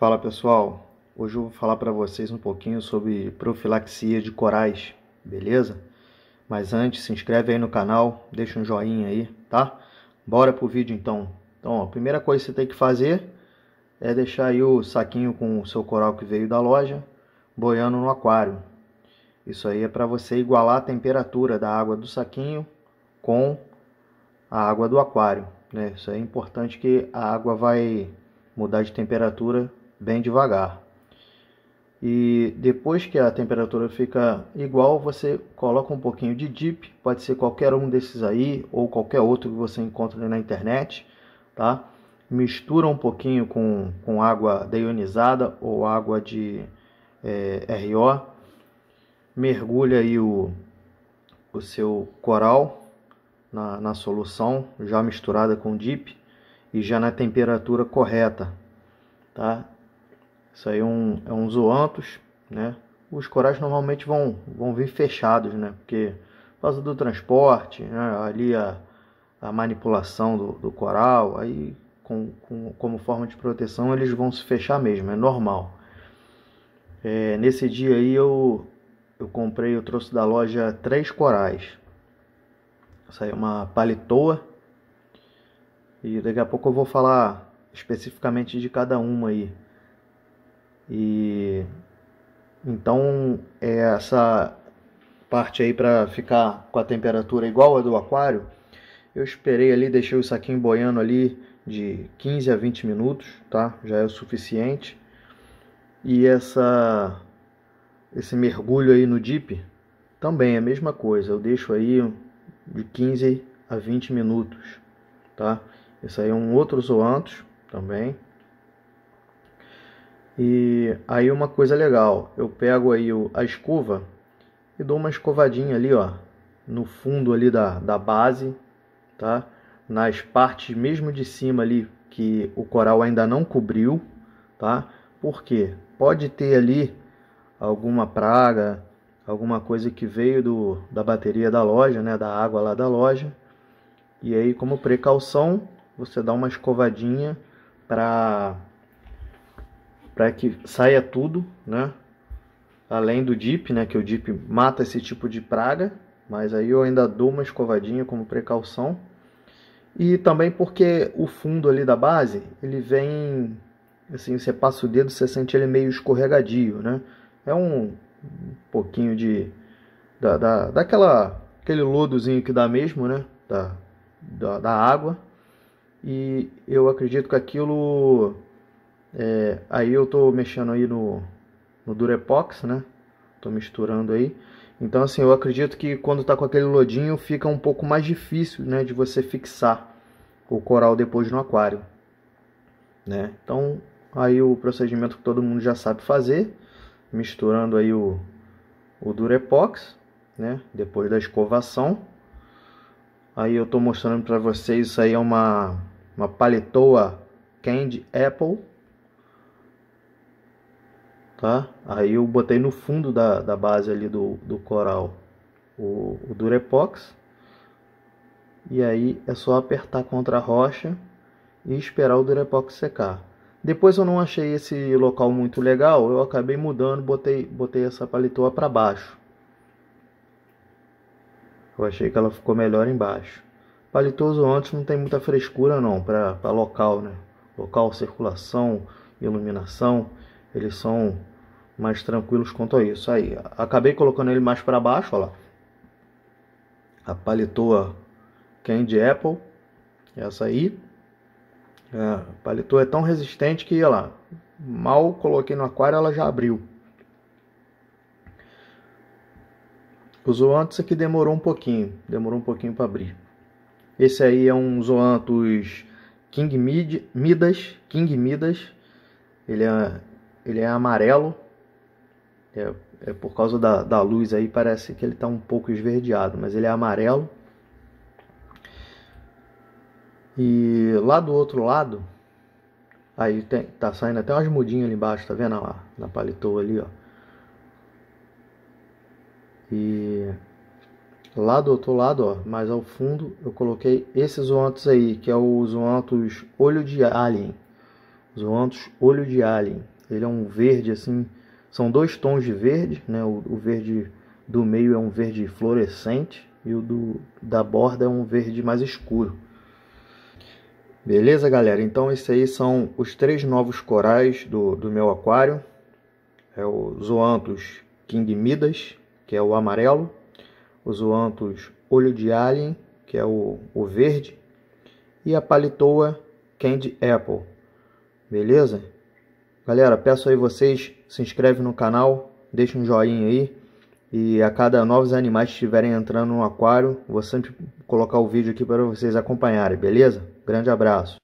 Fala pessoal, hoje eu vou falar para vocês um pouquinho sobre profilaxia de corais, beleza? Mas antes, se inscreve aí no canal, deixa um joinha aí, tá? Bora pro vídeo então. Então, ó, a primeira coisa que você tem que fazer é deixar aí o saquinho com o seu coral que veio da loja boiando no aquário. Isso aí é para você igualar a temperatura da água do saquinho com a água do aquário, né? Isso é importante que a água vai mudar de temperatura bem devagar. E depois que a temperatura fica igual, você coloca um pouquinho de dip, pode ser qualquer um desses aí ou qualquer outro que você encontra na internet, tá? Mistura um pouquinho com, com água deionizada ou água de é, eh, RO, mergulha aí o, o seu coral na, na solução já misturada com dip e já na temperatura correta, tá? Isso aí é um, é um zoantos, né? Os corais normalmente vão, vão vir fechados, né? Porque por causa do transporte, né? ali a, a manipulação do, do coral, aí com, com, como forma de proteção eles vão se fechar mesmo, é normal. É, nesse dia aí eu, eu comprei, eu trouxe da loja três corais. Saiu aí é uma palitoa. E daqui a pouco eu vou falar especificamente de cada uma aí. E então é essa parte aí para ficar com a temperatura igual a do aquário, eu esperei ali, deixei o saquinho boiando ali de 15 a 20 minutos, tá? Já é o suficiente. E essa esse mergulho aí no dip também é a mesma coisa. Eu deixo aí de 15 a 20 minutos, tá? Esse aí é um outro zoantos também. E aí uma coisa legal, eu pego aí a escova e dou uma escovadinha ali, ó, no fundo ali da, da base, tá? Nas partes mesmo de cima ali que o coral ainda não cobriu, tá? Porque pode ter ali alguma praga, alguma coisa que veio do, da bateria da loja, né, da água lá da loja. E aí, como precaução, você dá uma escovadinha para para que saia tudo, né? Além do DIP, né? Que o DIP mata esse tipo de praga, mas aí eu ainda dou uma escovadinha como precaução. E também porque o fundo ali da base, ele vem, assim, você passa o dedo, você sente ele meio escorregadio, né? É um, um pouquinho de, da, da, daquela, aquele lodozinho que dá mesmo, né? Da, da, da água. E eu acredito que aquilo é, aí eu tô mexendo aí no, no Durepox, né? Tô misturando aí. Então, assim, eu acredito que quando tá com aquele lodinho fica um pouco mais difícil, né? De você fixar o coral depois no aquário, né? Então, aí o procedimento que todo mundo já sabe fazer, misturando aí o, o Durepox, né? Depois da escovação. Aí eu tô mostrando para vocês, isso aí é uma, uma paletoa Candy Apple, tá? Aí eu botei no fundo da, da base ali do, do coral o, o Durepox. E aí é só apertar contra a rocha e esperar o Durepox secar. Depois eu não achei esse local muito legal, eu acabei mudando, botei, botei essa palitoa para baixo. Eu achei que ela ficou melhor embaixo. Palitoso antes não tem muita frescura não, para local, né? Local, circulação, iluminação, eles são mais tranquilos quanto a isso. Aí, acabei colocando ele mais para baixo, olha lá. A palitoa Candy Apple, essa aí. É, é tão resistente que, olha lá, mal coloquei no aquário, ela já abriu. O zoanthus aqui demorou um pouquinho, demorou um pouquinho para abrir. Esse aí é um zoantos King Mid, Midas, King Midas. Ele é, ele é amarelo, é, é por causa da, da luz aí, parece que ele está um pouco esverdeado, mas ele é amarelo. E lá do outro lado, aí tem, tá saindo até umas mudinhas ali embaixo, tá vendo? Lá, na paletou ali, ó. E lá do outro lado, ó, mais ao fundo, eu coloquei esses zoantos aí, que é o zoantos olho de alien. Zoantos olho de alien. Ele é um verde assim, são dois tons de verde, né? O, o verde do meio é um verde fluorescente e o do, da borda é um verde mais escuro. Beleza, galera? Então, esses aí são os três novos corais do, do meu aquário. É o Zoanthus King Midas, que é o amarelo. O Zoanthus Olho de Alien, que é o, o verde. E a palitoa Candy Apple. Beleza? Galera, peço aí vocês, se inscreve no canal, deixa um joinha aí. E a cada novos animais que estiverem entrando no aquário, vou sempre colocar o vídeo aqui para vocês acompanharem, beleza? Grande abraço.